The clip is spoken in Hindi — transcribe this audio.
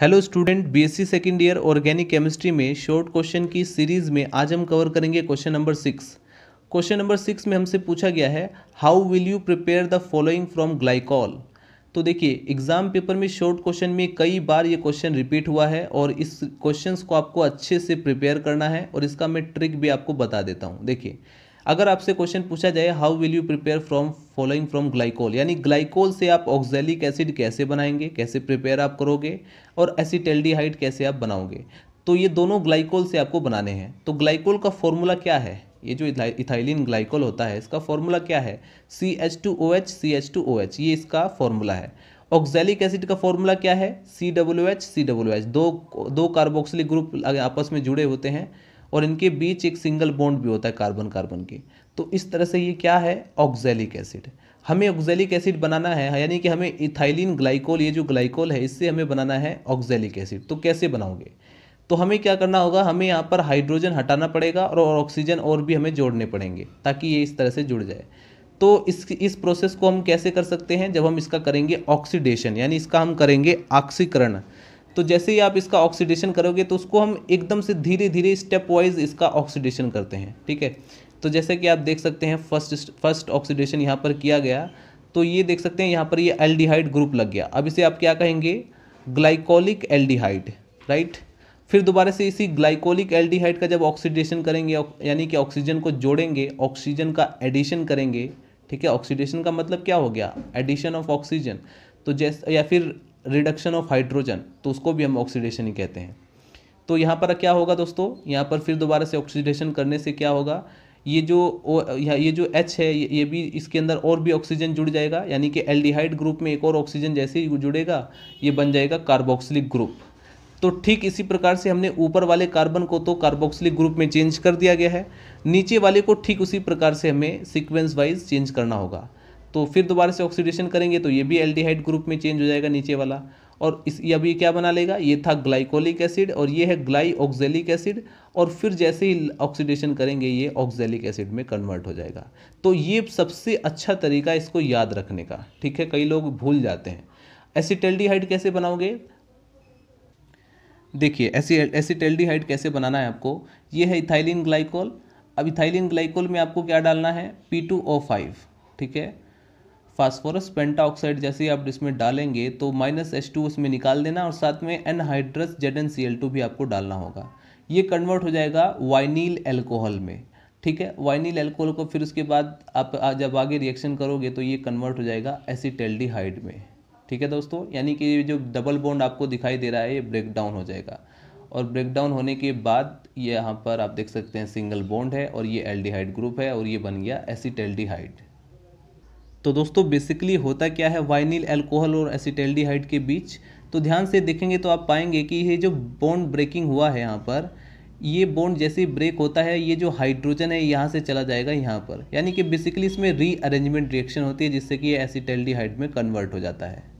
hello student BSc second year organic chemistry में शॉर्ट क्वेश्चन की सीरीज में आज हम कवर करेंगे question number six question number six में हमसे पूछा गया है how will you prepare the following from glycol तो देखिए एग्जाम पेपर में शॉर्ट क्वेश्चन में कई बार ये क्वेश्चन रिपीट हुआ है और इस क्वेश्चन को आपको अच्छे से प्रिपेयर करना है और इसका मैं ट्रिक भी आपको बता देता हूँ देखिए अगर आपसे क्वेश्चन पूछा जाए how will you prepare from following from glycol यानी ग्लाइकोल से आप ऑक्जेलिक एसिड कैसे बनाएंगे कैसे प्रिपेयर आप करोगे और एसिटेल्डिहाइड कैसे आप बनाओगे तो ये दोनों ग्लाइकोल से आपको बनाने हैं तो ग्लाइकोल का फॉर्मूला क्या है ये जो इथाइलिन ग्लाइकोल होता है इसका फॉर्मूला क्या है C H two O H C H two O H ये इसका फॉर्मूला है ऑक्जेलिक एसिड का फॉर्मूला क्या है C W H C W H दो दो कार्बोक्सिलिक ग्रुप आपस में जुड़े होते हैं और इनके बीच एक सिंगल बॉन्ड भी होता है कार्बन कार्बन के तो इस तरह से ये क्या है ऑक्जेलिक एसिड हमें ऑक्जेलिक एसिड बनाना है यानी कि हमें इथाइलिन ग्लाइकोल ये जो ग्लाइकोल है इससे हमें बनाना है ऑक्जेलिक एसिड तो कैसे बनाओगे तो हमें क्या करना होगा हमें यहाँ पर हाइड्रोजन हटाना पड़ेगा और ऑक्सीजन और भी हमें जोड़ने पड़ेंगे ताकि ये इस तरह से जुड़ जाए तो इस इस प्रोसेस को हम कैसे कर सकते हैं जब हम इसका करेंगे ऑक्सीडेशन यानी इसका हम करेंगे ऑक्सीकरण तो जैसे ही आप इसका ऑक्सीडेशन करोगे तो उसको हम एकदम से धीरे धीरे स्टेप वाइज इसका ऑक्सीडेशन करते हैं ठीक है तो जैसे कि आप देख सकते हैं फर्स्ट फर्स्ट ऑक्सीडेशन यहाँ पर किया गया तो ये देख सकते हैं यहाँ पर ये एल्डिहाइड ग्रुप लग गया अब इसे आप क्या कहेंगे ग्लाइकोलिक एल्डिहाइड राइट फिर दोबारा से इसी ग्लाइकोलिक एल्डिहाइड का जब ऑक्सीडेशन करेंगे यानी कि ऑक्सीजन को जोड़ेंगे ऑक्सीजन का एडिशन करेंगे ठीक है ऑक्सीडेशन का मतलब क्या हो गया एडिशन ऑफ ऑक्सीजन तो जैसे या फिर रिडक्शन ऑफ हाइड्रोजन तो उसको भी हम ऑक्सीडेशन ही कहते हैं तो यहाँ पर क्या होगा दोस्तों यहाँ पर फिर दोबारा से ऑक्सीडेशन करने से क्या होगा ये जो ये जो एच है ये भी इसके अंदर और भी ऑक्सीजन जुड़ जाएगा यानी कि एल्डिहाइड ग्रुप में एक और ऑक्सीजन जैसे ही जुड़ेगा ये बन जाएगा कार्बोक्सिलिक ग्रुप तो ठीक इसी प्रकार से हमने ऊपर वाले कार्बन को तो कार्बोक्सिलिक ग्रुप में चेंज कर दिया गया है नीचे वाले को ठीक उसी प्रकार से हमें सिक्वेंस वाइज चेंज करना होगा तो फिर दोबारा से ऑक्सीडेशन करेंगे तो ये भी एल्डिहाइड ग्रुप में चेंज हो जाएगा नीचे वाला और इस ये अभी क्या बना लेगा ये था ग्लाइकोलिक एसिड और ये है ग्लाई ऑक्जेलिक एसिड और फिर जैसे ही ऑक्सीडेशन करेंगे ये ऑक्जेलिक एसिड में कन्वर्ट हो जाएगा तो ये सबसे अच्छा तरीका इसको याद रखने का ठीक है कई लोग भूल जाते हैं एसिटेल्डिहाइड कैसे बनाओगे देखिए एसी एसिटेल्डिहाइड कैसे बनाना है आपको ये है इथाइलिन ग्लाइकोल अब इथाइलिन ग्लाइकोल में आपको क्या डालना है पी ठीक है फास्फोरस पेंटाऑक्साइड जैसे आप इसमें डालेंगे तो माइनस एस टू उसमें निकाल देना और साथ में anhydrous Z N C L two भी आपको डालना होगा ये कन्वर्ट हो जाएगा वाइनील एल्कोहल में ठीक है वाइनील एल्कोहल को फिर उसके बाद आप जब आगे रिएक्शन करोगे तो ये कन्वर्ट हो जाएगा एसिटेल्डिहाइड में ठीक है दोस्तों यानी कि ये जो डबल बॉन्ड आपको दिखाई दे रहा है ये ब्रेक डाउन हो जाएगा और ब्रेक डाउन होने के बाद ये यहाँ पर आप देख सकते हैं सिंगल बॉन्ड है और ये एल्डिहाइड ग्रुप है और ये बन गया एसिटेल्डिहाइड तो दोस्तों बेसिकली होता क्या है वाइनिल एल्कोहल और एसिटेल्डिहाइड के बीच तो ध्यान से देखेंगे तो आप पाएंगे कि ये जो बॉन्ड ब्रेकिंग हुआ है यहाँ पर ये बॉन्ड जैसे ही ब्रेक होता है ये जो हाइड्रोजन है यहाँ से चला जाएगा यहाँ पर यानी कि बेसिकली इसमें रीअरेंजमेंट रिएक्शन होती है जिससे कि ये एसिटेल्डिहाइड में कन्वर्ट हो जाता है